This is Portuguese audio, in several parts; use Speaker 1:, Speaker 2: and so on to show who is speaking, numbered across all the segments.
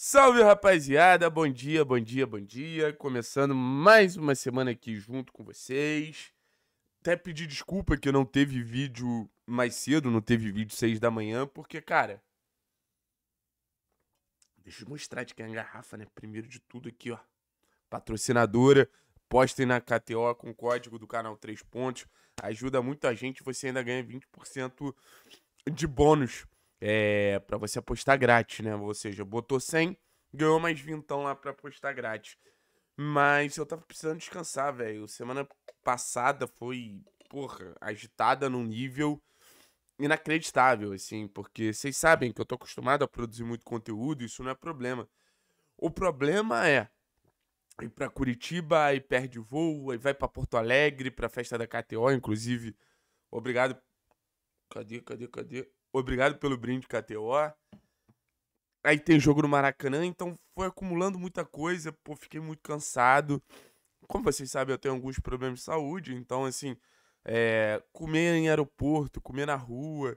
Speaker 1: Salve rapaziada, bom dia, bom dia, bom dia. Começando mais uma semana aqui junto com vocês. Até pedir desculpa que eu não teve vídeo mais cedo, não teve vídeo 6 da manhã, porque, cara. Deixa eu mostrar de quem é a garrafa, né? Primeiro de tudo aqui, ó. Patrocinadora. Postem na KTO com o código do canal 3 pontos. Ajuda muito a gente, você ainda ganha 20% de bônus é, para você apostar grátis, né? Ou seja, botou 100, ganhou mais 20 lá para apostar grátis. Mas eu tava precisando descansar, velho. Semana passada foi, porra, agitada num nível inacreditável, assim, porque vocês sabem que eu tô acostumado a produzir muito conteúdo, isso não é problema. O problema é ir para Curitiba, e perde voo, aí vai para Porto Alegre, pra festa da KTO, inclusive. Obrigado. Cadê, cadê, cadê? Obrigado pelo brinde, KTO. Aí tem jogo no Maracanã, então foi acumulando muita coisa, pô, fiquei muito cansado. Como vocês sabem, eu tenho alguns problemas de saúde, então, assim, é, comer em aeroporto, comer na rua,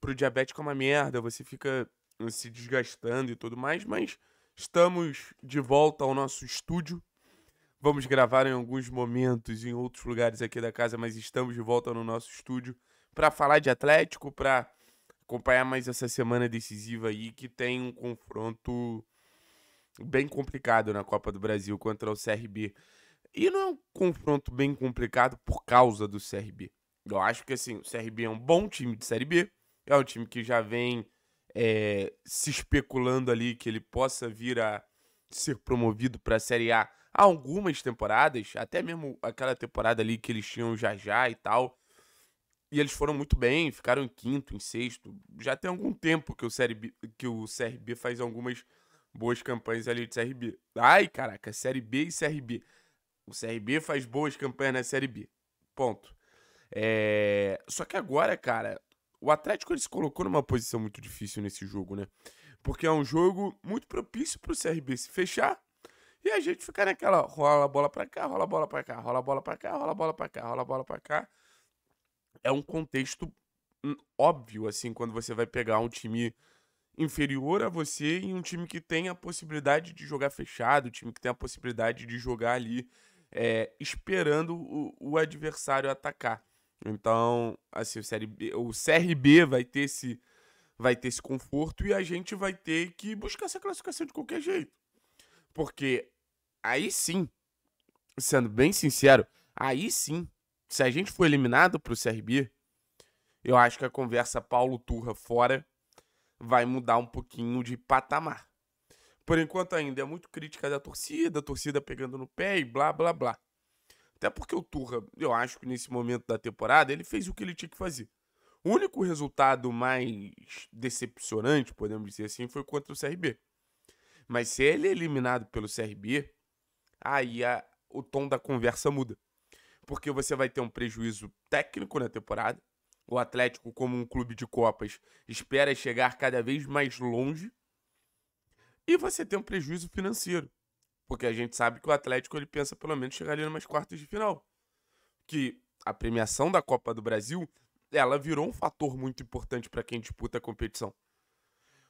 Speaker 1: pro diabético é uma merda, você fica eh, se desgastando e tudo mais, mas estamos de volta ao nosso estúdio. Vamos gravar em alguns momentos em outros lugares aqui da casa, mas estamos de volta no nosso estúdio para falar de Atlético, para acompanhar mais essa semana decisiva aí, que tem um confronto bem complicado na Copa do Brasil contra o CRB. E não é um confronto bem complicado por causa do CRB. Eu acho que assim, o CRB é um bom time de Série B. É um time que já vem é, se especulando ali que ele possa vir a ser promovido para a Série A há algumas temporadas, até mesmo aquela temporada ali que eles tinham já já e tal. E eles foram muito bem, ficaram em quinto, em sexto. Já tem algum tempo que o, Série B, que o CRB faz algumas boas campanhas ali de CRB. Ai, caraca, Série B e CRB, O CRB faz boas campanhas na Série B. Ponto. É... Só que agora, cara, o Atlético ele se colocou numa posição muito difícil nesse jogo, né? Porque é um jogo muito propício pro CRB se fechar e a gente ficar naquela rola a bola pra cá, rola a bola pra cá, rola a bola pra cá, rola a bola pra cá, rola a bola pra cá. Rola a bola pra cá é um contexto hum, óbvio, assim, quando você vai pegar um time inferior a você e um time que tem a possibilidade de jogar fechado, um time que tem a possibilidade de jogar ali é, esperando o, o, adversário atacar. Então, assim, o, CRB, o CRB vai ter esse vai ter esse conforto e a gente vai ter que buscar essa classificação de qualquer jeito. Porque aí sim, sendo bem sincero, aí sim se a gente for eliminado para o CRB, eu acho que a conversa Paulo Turra fora vai mudar um pouquinho de patamar. Por enquanto ainda é muito crítica da torcida, a torcida pegando no pé e blá blá blá. Até porque o Turra, eu acho que nesse momento da temporada, ele fez o que ele tinha que fazer. O único resultado mais decepcionante, podemos dizer assim, foi contra o CRB. Mas se ele é eliminado pelo CRB, aí a, o tom da conversa muda porque você vai ter um prejuízo técnico na temporada. O Atlético, como um clube de Copas, espera chegar cada vez mais longe. E você tem um prejuízo financeiro. Porque a gente sabe que o Atlético ele pensa pelo menos chegar ali nas quartas de final. Que a premiação da Copa do Brasil, ela virou um fator muito importante para quem disputa a competição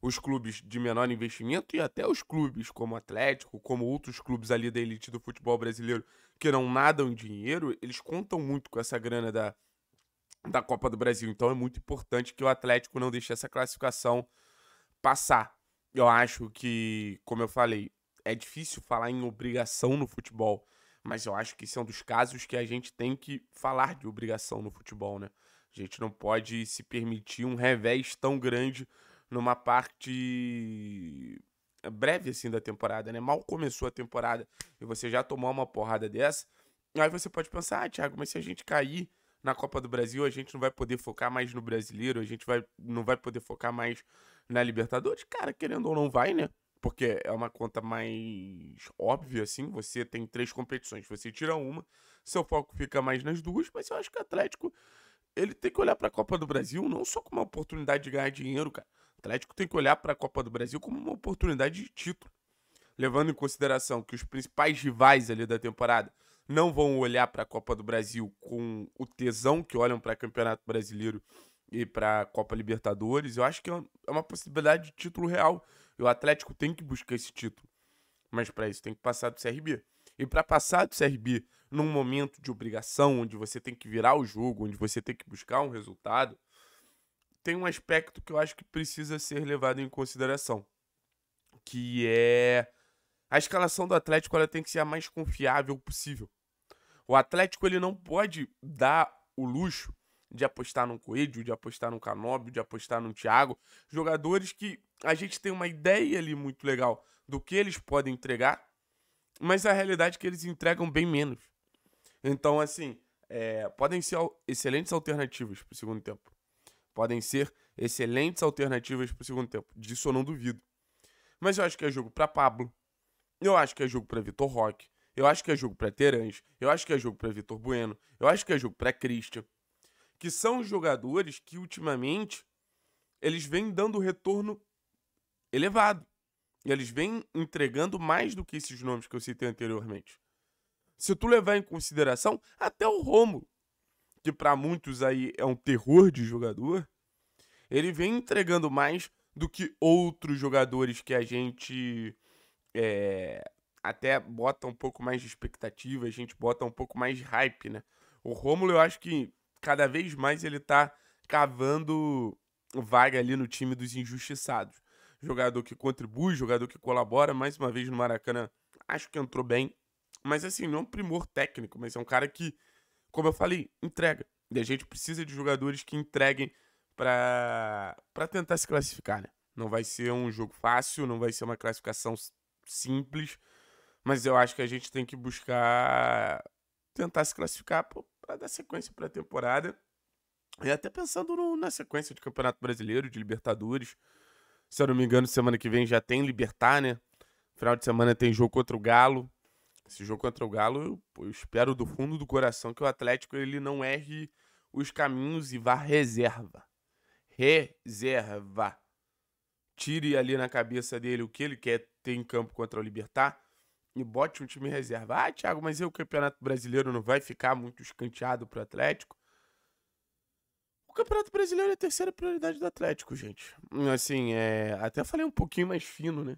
Speaker 1: os clubes de menor investimento e até os clubes como Atlético, como outros clubes ali da elite do futebol brasileiro que não nadam em dinheiro, eles contam muito com essa grana da, da Copa do Brasil. Então é muito importante que o Atlético não deixe essa classificação passar. Eu acho que, como eu falei, é difícil falar em obrigação no futebol, mas eu acho que esse é um dos casos que a gente tem que falar de obrigação no futebol, né? A gente não pode se permitir um revés tão grande numa parte breve assim da temporada, né? Mal começou a temporada e você já tomou uma porrada dessa, aí você pode pensar, ah, Thiago, mas se a gente cair na Copa do Brasil, a gente não vai poder focar mais no brasileiro, a gente vai, não vai poder focar mais na Libertadores. Cara, querendo ou não vai, né? Porque é uma conta mais óbvia, assim. Você tem três competições, você tira uma, seu foco fica mais nas duas, mas eu acho que o Atlético ele tem que olhar para a Copa do Brasil não só como uma oportunidade de ganhar dinheiro, cara Atlético tem que olhar para a Copa do Brasil como uma oportunidade de título, levando em consideração que os principais rivais ali da temporada não vão olhar para a Copa do Brasil com o tesão que olham para Campeonato Brasileiro e para a Copa Libertadores. Eu acho que é uma, é uma possibilidade de título real. E o Atlético tem que buscar esse título. Mas para isso tem que passar do CRB. E para passar do CRB num momento de obrigação, onde você tem que virar o jogo, onde você tem que buscar um resultado, tem um aspecto que eu acho que precisa ser levado em consideração, que é a escalação do Atlético ela tem que ser a mais confiável possível. O Atlético ele não pode dar o luxo de apostar num Coelho, de apostar num Canóbio, de apostar num Thiago, jogadores que a gente tem uma ideia ali muito legal do que eles podem entregar, mas a realidade é que eles entregam bem menos. Então, assim, é, podem ser excelentes alternativas para o segundo tempo podem ser excelentes alternativas para o segundo tempo. Disso eu não duvido. Mas eu acho que é jogo para Pablo. Eu acho que é jogo para Vitor Roque. Eu acho que é jogo para Terãs. Eu acho que é jogo para Vitor Bueno. Eu acho que é jogo para Christian. Que são jogadores que ultimamente eles vêm dando retorno elevado. E eles vêm entregando mais do que esses nomes que eu citei anteriormente. Se tu levar em consideração até o Romulo, que para muitos aí é um terror de jogador, ele vem entregando mais do que outros jogadores que a gente é, até bota um pouco mais de expectativa, a gente bota um pouco mais de hype, né? O Rômulo, eu acho que cada vez mais ele tá cavando vaga ali no time dos injustiçados. Jogador que contribui, jogador que colabora, mais uma vez no Maracanã, acho que entrou bem. Mas assim, não é um primor técnico, mas é um cara que como eu falei, entrega. E a gente precisa de jogadores que entreguem para tentar se classificar, né? Não vai ser um jogo fácil, não vai ser uma classificação simples, mas eu acho que a gente tem que buscar tentar se classificar para dar sequência para a temporada. E até pensando no, na sequência de Campeonato Brasileiro, de Libertadores. Se eu não me engano, semana que vem já tem Libertar, né? Final de semana tem jogo contra o Galo. Esse jogo contra o Galo, eu espero do fundo do coração que o Atlético ele não erre os caminhos e vá reserva. Reserva. Tire ali na cabeça dele o que ele quer ter em campo contra o Libertar e bote um time reserva. Ah, Thiago, mas e o Campeonato Brasileiro não vai ficar muito escanteado pro Atlético? O Campeonato Brasileiro é a terceira prioridade do Atlético, gente. Assim, é... até falei um pouquinho mais fino, né?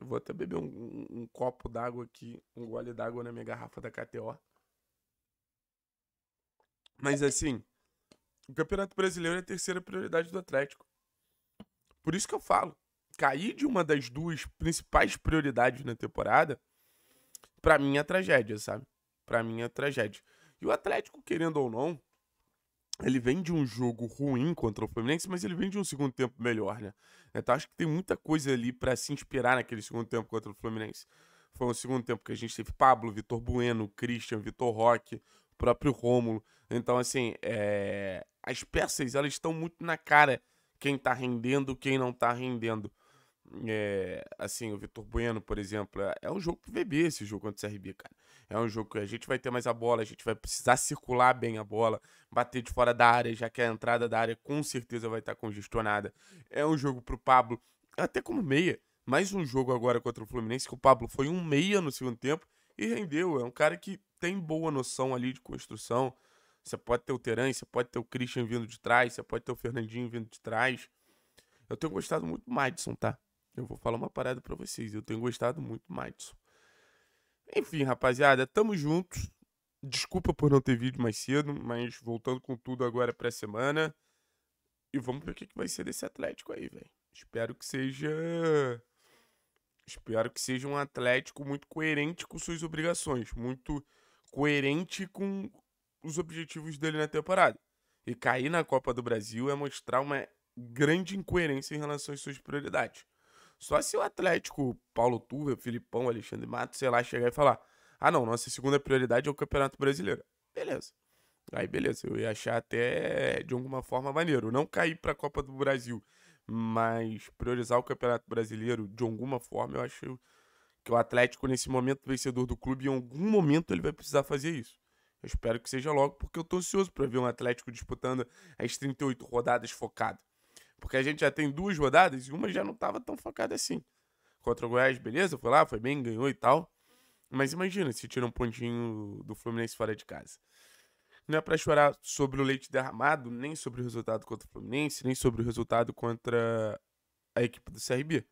Speaker 1: Eu vou até beber um, um, um copo d'água aqui, um gole d'água na minha garrafa da KTO. Mas assim, o Campeonato Brasileiro é a terceira prioridade do Atlético. Por isso que eu falo, cair de uma das duas principais prioridades na temporada, para mim é tragédia, sabe? Para mim é tragédia. E o Atlético, querendo ou não, ele vem de um jogo ruim contra o Fluminense, mas ele vem de um segundo tempo melhor, né? Então acho que tem muita coisa ali para se inspirar naquele segundo tempo contra o Fluminense. Foi um segundo tempo que a gente teve Pablo, Vitor Bueno, Christian, Vitor Roque, próprio Rômulo. Então, assim, é... as peças elas estão muito na cara quem tá rendendo, quem não tá rendendo. É... Assim, o Vitor Bueno, por exemplo, é um é jogo pro VB esse jogo contra o CRB, cara. É um jogo que a gente vai ter mais a bola, a gente vai precisar circular bem a bola, bater de fora da área, já que a entrada da área com certeza vai estar congestionada. É um jogo pro Pablo, até como meia. Mais um jogo agora contra o Fluminense, que o Pablo foi um meia no segundo tempo e rendeu. É um cara que tem boa noção ali de construção. Você pode ter o Teran, você pode ter o Christian vindo de trás, você pode ter o Fernandinho vindo de trás. Eu tenho gostado muito do Madison, tá? Eu vou falar uma parada para vocês. Eu tenho gostado muito do Madison. Enfim, rapaziada, tamo juntos. Desculpa por não ter vídeo mais cedo, mas voltando com tudo agora pra semana. E vamos ver o que, que vai ser desse Atlético aí, velho. Espero que seja. Espero que seja um Atlético muito coerente com suas obrigações, muito coerente com os objetivos dele na temporada. E cair na Copa do Brasil é mostrar uma grande incoerência em relação às suas prioridades. Só se o Atlético, Paulo Turra, Filipão, Alexandre Matos, sei lá, chegar e falar: ah, não, nossa segunda prioridade é o Campeonato Brasileiro. Beleza. Aí, beleza, eu ia achar até de alguma forma maneiro. Não cair para a Copa do Brasil, mas priorizar o Campeonato Brasileiro de alguma forma, eu acho que o Atlético, nesse momento, vencedor do clube, em algum momento ele vai precisar fazer isso. Eu espero que seja logo, porque eu tô ansioso para ver um Atlético disputando as 38 rodadas focado. Porque a gente já tem duas rodadas e uma já não tava tão focada assim. Contra o Goiás, beleza, foi lá, foi bem, ganhou e tal. Mas imagina se tira um pontinho do Fluminense fora de casa. Não é para chorar sobre o leite derramado, nem sobre o resultado contra o Fluminense, nem sobre o resultado contra a equipe do CRB.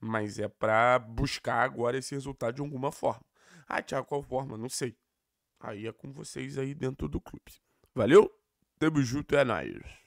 Speaker 1: Mas é para buscar agora esse resultado de alguma forma. Ah, Thiago, qual forma? Não sei. Aí é com vocês aí dentro do clube. Valeu? Tamo junto, é nóis.